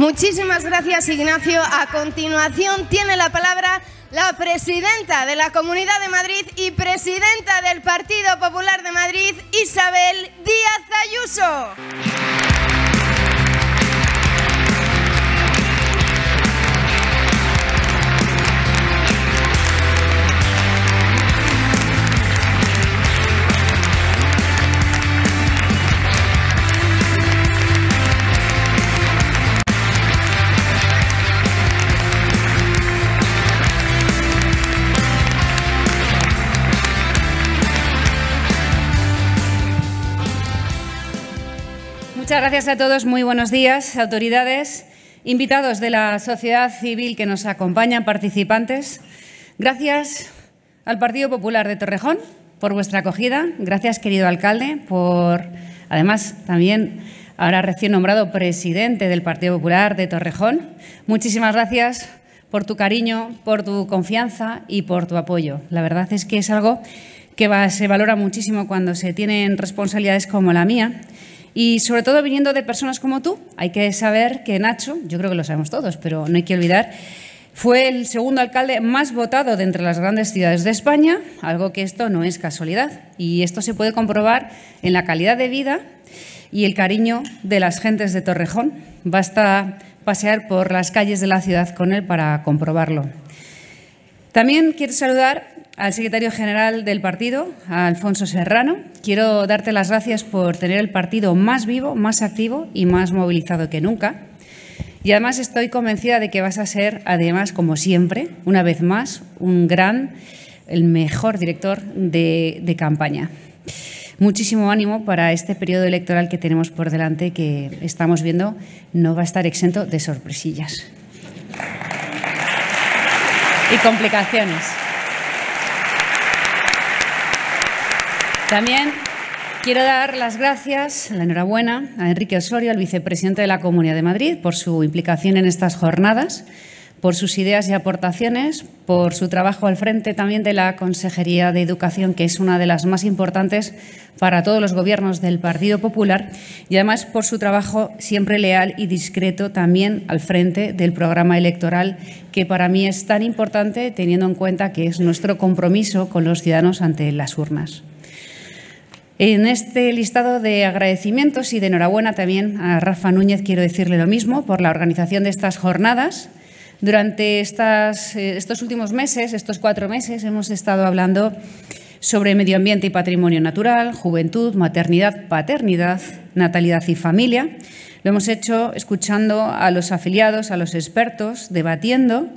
Muchísimas gracias, Ignacio. A continuación tiene la palabra la presidenta de la Comunidad de Madrid y presidenta del Partido Popular de Madrid, Isabel Díaz Ayuso. Gracias a todos, muy buenos días, autoridades, invitados de la sociedad civil que nos acompañan, participantes. Gracias al Partido Popular de Torrejón por vuestra acogida. Gracias, querido alcalde, por, además, también ahora recién nombrado presidente del Partido Popular de Torrejón. Muchísimas gracias por tu cariño, por tu confianza y por tu apoyo. La verdad es que es algo que se valora muchísimo cuando se tienen responsabilidades como la mía y sobre todo viniendo de personas como tú, hay que saber que Nacho, yo creo que lo sabemos todos, pero no hay que olvidar, fue el segundo alcalde más votado de entre las grandes ciudades de España, algo que esto no es casualidad. Y esto se puede comprobar en la calidad de vida y el cariño de las gentes de Torrejón. Basta pasear por las calles de la ciudad con él para comprobarlo. También quiero saludar al secretario general del partido, Alfonso Serrano. Quiero darte las gracias por tener el partido más vivo, más activo y más movilizado que nunca. Y además estoy convencida de que vas a ser, además, como siempre, una vez más, un gran, el mejor director de campaña. Muchísimo ánimo para este periodo electoral que tenemos por delante, que estamos viendo no va a estar exento de sorpresillas y complicaciones. También quiero dar las gracias, la enhorabuena a Enrique Osorio, al vicepresidente de la Comunidad de Madrid, por su implicación en estas jornadas, por sus ideas y aportaciones, por su trabajo al frente también de la Consejería de Educación, que es una de las más importantes para todos los gobiernos del Partido Popular, y además por su trabajo siempre leal y discreto también al frente del programa electoral, que para mí es tan importante teniendo en cuenta que es nuestro compromiso con los ciudadanos ante las urnas. En este listado de agradecimientos y de enhorabuena también a Rafa Núñez quiero decirle lo mismo por la organización de estas jornadas. Durante eh, estos últimos meses, estos cuatro meses, hemos estado hablando sobre medio ambiente y patrimonio natural, juventud, maternidad, paternidad, natalidad y familia. Lo hemos hecho escuchando a los afiliados, a los expertos, debatiendo,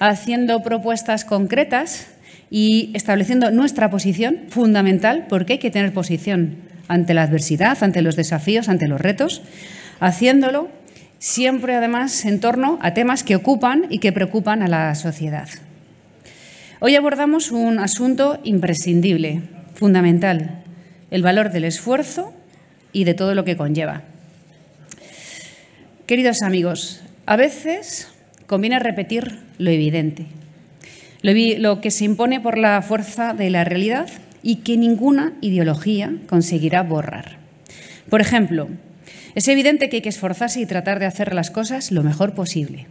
haciendo propuestas concretas y estableciendo nuestra posición fundamental, porque hay que tener posición ante la adversidad, ante los desafíos, ante los retos, haciéndolo siempre además en torno a temas que ocupan y que preocupan a la sociedad. Hoy abordamos un asunto imprescindible, fundamental, el valor del esfuerzo y de todo lo que conlleva. Queridos amigos, a veces conviene repetir lo evidente, lo, que se impone por la fuerza de la realidad y que ninguna ideología conseguirá borrar. Por ejemplo, es evidente que hay que esforzarse y tratar de hacer las cosas lo mejor posible.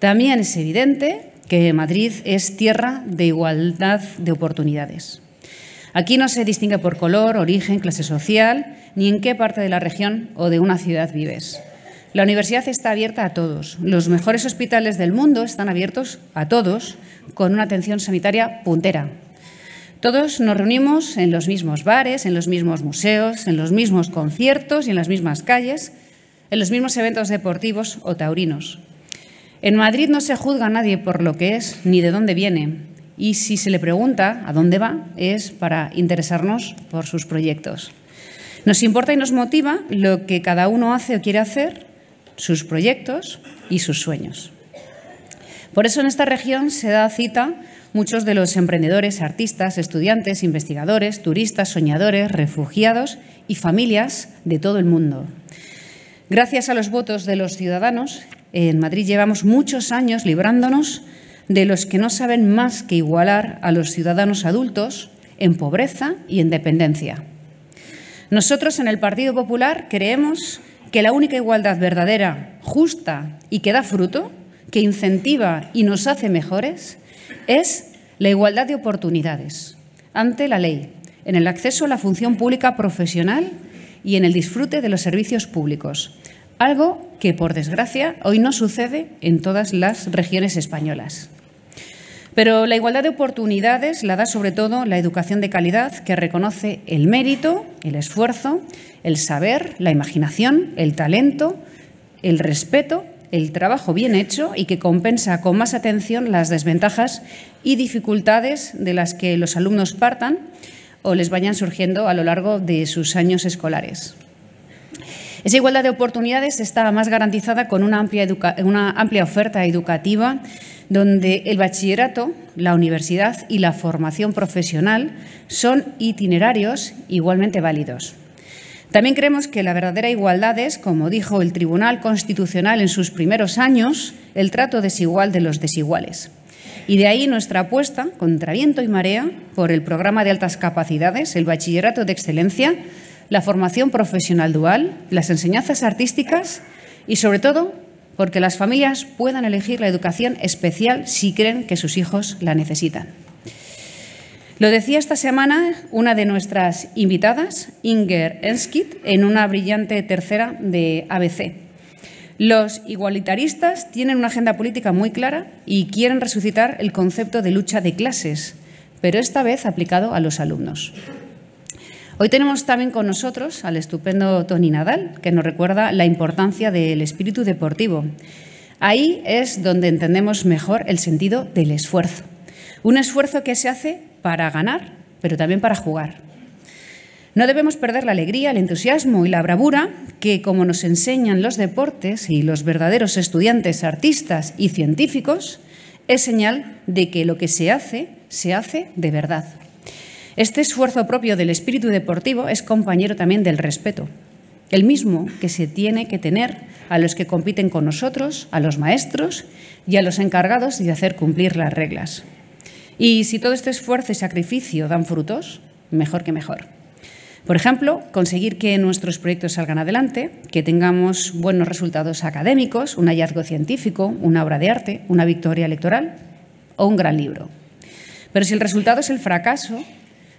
También es evidente que Madrid es tierra de igualdad de oportunidades. Aquí no se distingue por color, origen, clase social, ni en qué parte de la región o de una ciudad vives. La universidad está abierta a todos. Los mejores hospitales del mundo están abiertos a todos con una atención sanitaria puntera. Todos nos reunimos en los mismos bares, en los mismos museos, en los mismos conciertos y en las mismas calles, en los mismos eventos deportivos o taurinos. En Madrid no se juzga a nadie por lo que es ni de dónde viene. Y si se le pregunta a dónde va, es para interesarnos por sus proyectos. Nos importa y nos motiva lo que cada uno hace o quiere hacer sus proyectos y sus sueños. Por eso en esta región se da cita muchos de los emprendedores, artistas, estudiantes, investigadores, turistas, soñadores, refugiados y familias de todo el mundo. Gracias a los votos de los ciudadanos, en Madrid llevamos muchos años librándonos de los que no saben más que igualar a los ciudadanos adultos en pobreza y en dependencia. Nosotros en el Partido Popular creemos que la única igualdad verdadera, justa y que da fruto, que incentiva y nos hace mejores, es la igualdad de oportunidades ante la ley, en el acceso a la función pública profesional y en el disfrute de los servicios públicos, algo que, por desgracia, hoy no sucede en todas las regiones españolas. Pero la igualdad de oportunidades la da sobre todo la educación de calidad que reconoce el mérito, el esfuerzo, el saber, la imaginación, el talento, el respeto, el trabajo bien hecho y que compensa con más atención las desventajas y dificultades de las que los alumnos partan o les vayan surgiendo a lo largo de sus años escolares. Esa igualdad de oportunidades está más garantizada con una amplia, oferta educativa donde el bachillerato, la universidad y la formación profesional son itinerarios igualmente válidos. También creemos que la verdadera igualdad es, como dijo el Tribunal Constitucional en sus primeros años, el trato desigual de los desiguales. Y de ahí nuestra apuesta, contra viento y marea, por el programa de altas capacidades, el bachillerato de excelencia, la formación profesional dual, las enseñanzas artísticas y, sobre todo, porque las familias puedan elegir la educación especial si creen que sus hijos la necesitan. Lo decía esta semana una de nuestras invitadas, Inger Enskit, en una brillante tercera de ABC. Los igualitaristas tienen una agenda política muy clara y quieren resucitar el concepto de lucha de clases, pero esta vez aplicado a los alumnos. Hoy tenemos también con nosotros al estupendo Tony Nadal, que nos recuerda la importancia del espíritu deportivo. Ahí es donde entendemos mejor el sentido del esfuerzo. Un esfuerzo que se hace para ganar, pero también para jugar. No debemos perder la alegría, el entusiasmo y la bravura que, como nos enseñan los deportes y los verdaderos estudiantes, artistas y científicos, es señal de que lo que se hace, se hace de verdad. Este esfuerzo propio del espíritu deportivo es compañero también del respeto, el mismo que se tiene que tener a los que compiten con nosotros, a los maestros y a los encargados de hacer cumplir las reglas. Y si todo este esfuerzo y sacrificio dan frutos, mejor que mejor. Por ejemplo, conseguir que nuestros proyectos salgan adelante, que tengamos buenos resultados académicos, un hallazgo científico, una obra de arte, una victoria electoral o un gran libro. Pero si el resultado es el fracaso,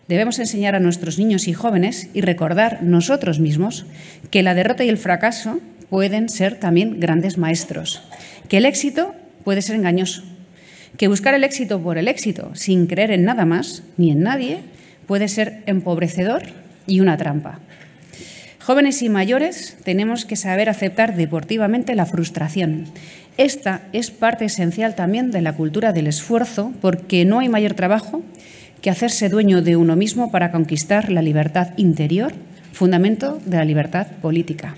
debemos enseñar a nuestros niños y jóvenes y recordar nosotros mismos que la derrota y el fracaso pueden ser también grandes maestros, que el éxito puede ser engañoso, que buscar el éxito por el éxito, sin creer en nada más ni en nadie, puede ser empobrecedor y una trampa. Jóvenes y mayores tenemos que saber aceptar deportivamente la frustración. Esta es parte esencial también de la cultura del esfuerzo, porque no hay mayor trabajo que hacerse dueño de uno mismo para conquistar la libertad interior, fundamento de la libertad política.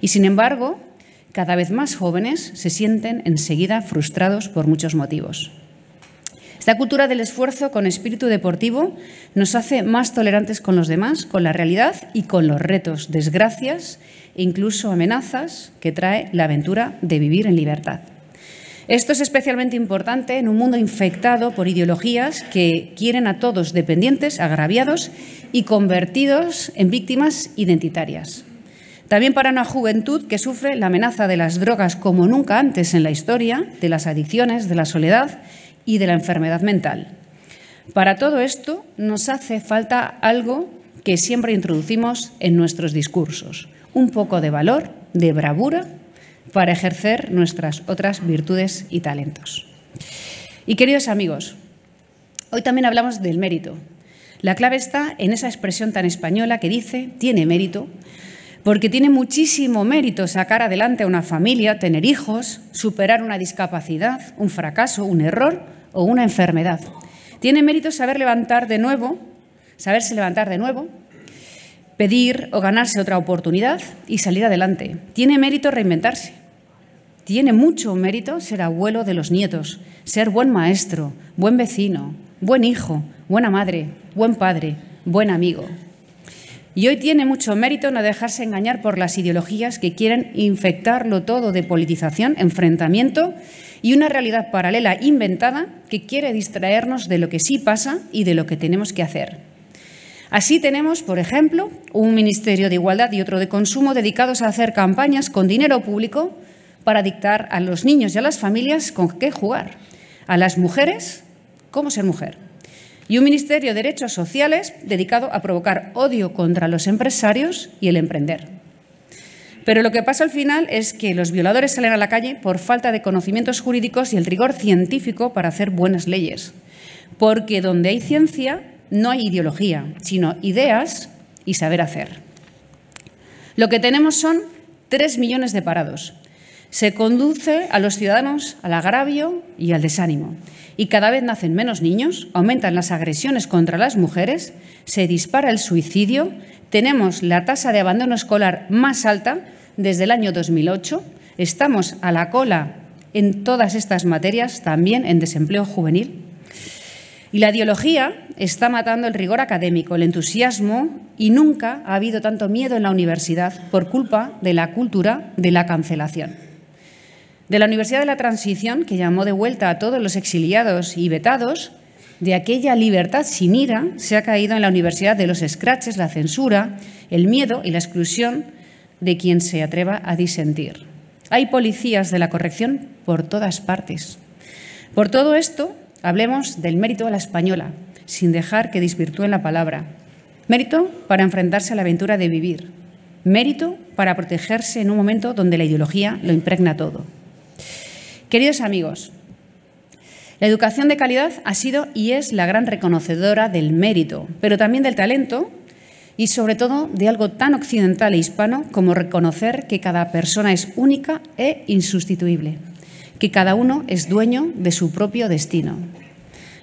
Y sin embargo, cada vez más jóvenes se sienten enseguida frustrados por muchos motivos. Esta cultura del esfuerzo con espíritu deportivo nos hace más tolerantes con los demás, con la realidad y con los retos, desgracias e incluso amenazas que trae la aventura de vivir en libertad. Esto es especialmente importante en un mundo infectado por ideologías que quieren a todos dependientes, agraviados y convertidos en víctimas identitarias. También para una juventud que sufre la amenaza de las drogas como nunca antes en la historia, de las adicciones, de la soledad y de la enfermedad mental. Para todo esto nos hace falta algo que siempre introducimos en nuestros discursos, un poco de valor, de bravura para ejercer nuestras otras virtudes y talentos. Y queridos amigos, hoy también hablamos del mérito. La clave está en esa expresión tan española que dice, tiene mérito, porque tiene muchísimo mérito sacar adelante a una familia, tener hijos, superar una discapacidad, un fracaso, un error o una enfermedad. Tiene mérito saber levantar de nuevo, saberse levantar de nuevo, pedir o ganarse otra oportunidad y salir adelante. Tiene mérito reinventarse. Tiene mucho mérito ser abuelo de los nietos, ser buen maestro, buen vecino, buen hijo, buena madre, buen padre, buen amigo. Y hoy tiene mucho mérito no dejarse engañar por las ideologías que quieren infectarlo todo de politización, enfrentamiento y una realidad paralela inventada que quiere distraernos de lo que sí pasa y de lo que tenemos que hacer. Así tenemos, por ejemplo, un Ministerio de Igualdad y otro de Consumo dedicados a hacer campañas con dinero público para dictar a los niños y a las familias con qué jugar, a las mujeres cómo ser mujer, y un Ministerio de Derechos Sociales dedicado a provocar odio contra los empresarios y el emprender. Pero lo que pasa al final es que los violadores salen a la calle por falta de conocimientos jurídicos y el rigor científico para hacer buenas leyes. Porque donde hay ciencia no hay ideología, sino ideas y saber hacer. Lo que tenemos son tres millones de parados, se conduce a los ciudadanos al agravio y al desánimo. Y cada vez nacen menos niños, aumentan las agresiones contra las mujeres, se dispara el suicidio, tenemos la tasa de abandono escolar más alta desde el año 2008, estamos a la cola en todas estas materias, también en desempleo juvenil. Y la ideología está matando el rigor académico, el entusiasmo y nunca ha habido tanto miedo en la universidad por culpa de la cultura de la cancelación de la Universidad de la Transición, que llamó de vuelta a todos los exiliados y vetados, de aquella libertad sin ira se ha caído en la universidad de los scratches, la censura, el miedo y la exclusión de quien se atreva a disentir. Hay policías de la corrección por todas partes. Por todo esto, hablemos del mérito a la española, sin dejar que disvirtúen la palabra. Mérito para enfrentarse a la aventura de vivir. Mérito para protegerse en un momento donde la ideología lo impregna todo. Queridos amigos, la educación de calidad ha sido y es la gran reconocedora del mérito, pero también del talento y sobre todo de algo tan occidental e hispano como reconocer que cada persona es única e insustituible, que cada uno es dueño de su propio destino.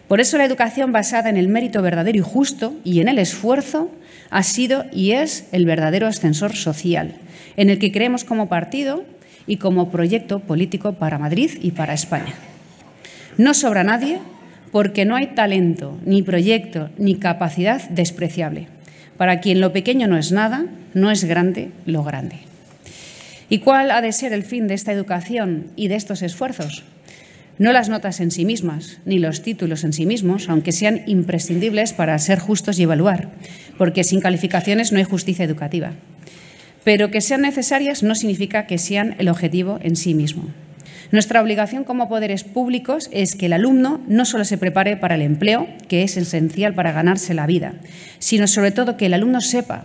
Por eso la educación basada en el mérito verdadero y justo y en el esfuerzo ha sido y es el verdadero ascensor social, en el que creemos como partido y como proyecto político para Madrid y para España. No sobra nadie porque no hay talento, ni proyecto, ni capacidad despreciable. Para quien lo pequeño no es nada, no es grande lo grande. ¿Y cuál ha de ser el fin de esta educación y de estos esfuerzos? No las notas en sí mismas, ni los títulos en sí mismos, aunque sean imprescindibles para ser justos y evaluar, porque sin calificaciones no hay justicia educativa pero que sean necesarias no significa que sean el objetivo en sí mismo. Nuestra obligación como poderes públicos es que el alumno no solo se prepare para el empleo, que es esencial para ganarse la vida, sino sobre todo que el alumno sepa,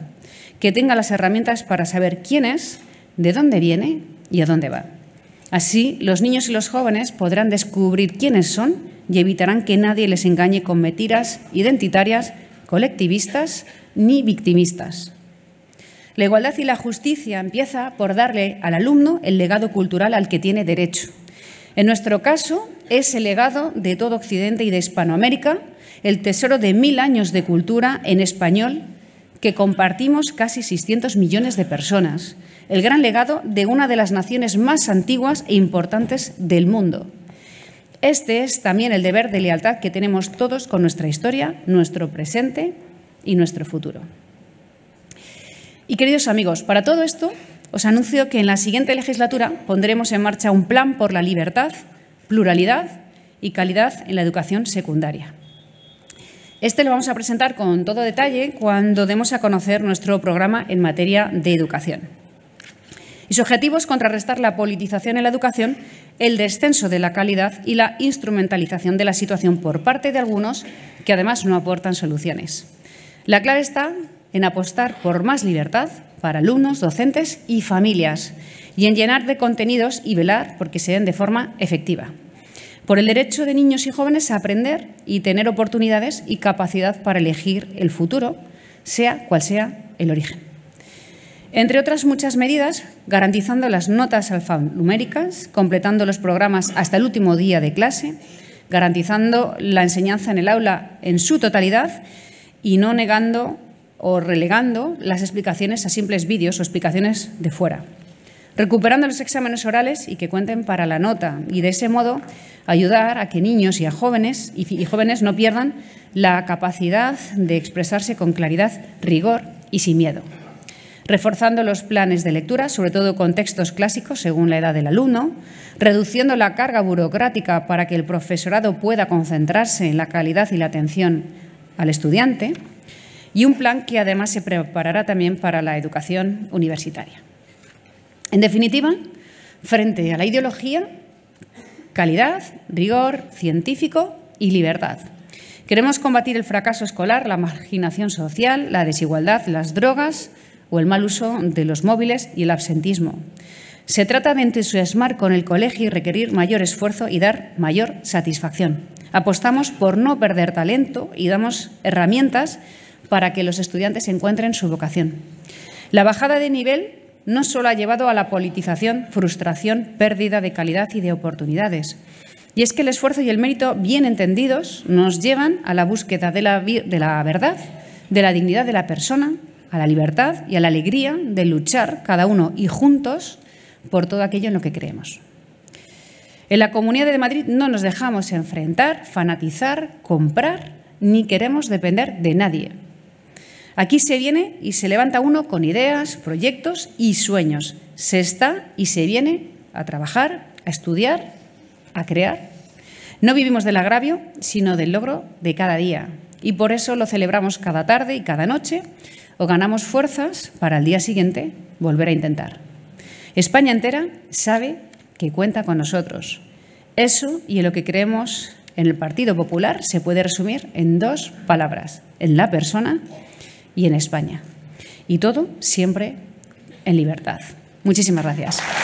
que tenga las herramientas para saber quién es, de dónde viene y a dónde va. Así, los niños y los jóvenes podrán descubrir quiénes son y evitarán que nadie les engañe con mentiras identitarias, colectivistas ni victimistas. La igualdad y la justicia empieza por darle al alumno el legado cultural al que tiene derecho. En nuestro caso, es el legado de todo Occidente y de Hispanoamérica, el tesoro de mil años de cultura en español que compartimos casi 600 millones de personas, el gran legado de una de las naciones más antiguas e importantes del mundo. Este es también el deber de lealtad que tenemos todos con nuestra historia, nuestro presente y nuestro futuro. Y queridos amigos, para todo esto os anuncio que en la siguiente legislatura pondremos en marcha un plan por la libertad, pluralidad y calidad en la educación secundaria. Este lo vamos a presentar con todo detalle cuando demos a conocer nuestro programa en materia de educación. Y su objetivo es contrarrestar la politización en la educación, el descenso de la calidad y la instrumentalización de la situación por parte de algunos que además no aportan soluciones. La clave está en apostar por más libertad para alumnos, docentes y familias, y en llenar de contenidos y velar porque se den de forma efectiva. Por el derecho de niños y jóvenes a aprender y tener oportunidades y capacidad para elegir el futuro, sea cual sea el origen. Entre otras muchas medidas, garantizando las notas alfanuméricas, completando los programas hasta el último día de clase, garantizando la enseñanza en el aula en su totalidad y no negando o relegando las explicaciones a simples vídeos o explicaciones de fuera, recuperando los exámenes orales y que cuenten para la nota y de ese modo ayudar a que niños y a jóvenes y jóvenes no pierdan la capacidad de expresarse con claridad, rigor y sin miedo. Reforzando los planes de lectura, sobre todo con textos clásicos según la edad del alumno, reduciendo la carga burocrática para que el profesorado pueda concentrarse en la calidad y la atención al estudiante, y un plan que además se preparará también para la educación universitaria. En definitiva, frente a la ideología, calidad, rigor científico y libertad. Queremos combatir el fracaso escolar, la marginación social, la desigualdad, las drogas o el mal uso de los móviles y el absentismo. Se trata de entusiasmar con el colegio y requerir mayor esfuerzo y dar mayor satisfacción. Apostamos por no perder talento y damos herramientas para que los estudiantes encuentren su vocación. La bajada de nivel no solo ha llevado a la politización, frustración, pérdida de calidad y de oportunidades. Y es que el esfuerzo y el mérito bien entendidos nos llevan a la búsqueda de la, verdad, de la dignidad de la persona, a la libertad y a la alegría de luchar cada uno y juntos por todo aquello en lo que creemos. En la Comunidad de Madrid no nos dejamos enfrentar, fanatizar, comprar, ni queremos depender de nadie. Aquí se viene y se levanta uno con ideas, proyectos y sueños. Se está y se viene a trabajar, a estudiar, a crear. No vivimos del agravio, sino del logro de cada día. Y por eso lo celebramos cada tarde y cada noche o ganamos fuerzas para el día siguiente volver a intentar. España entera sabe que cuenta con nosotros. Eso y en lo que creemos en el Partido Popular se puede resumir en dos palabras, en la persona y en España. Y todo siempre en libertad. Muchísimas gracias.